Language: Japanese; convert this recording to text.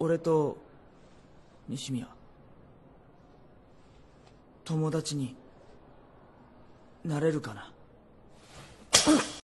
俺と西宮友達になれるかな？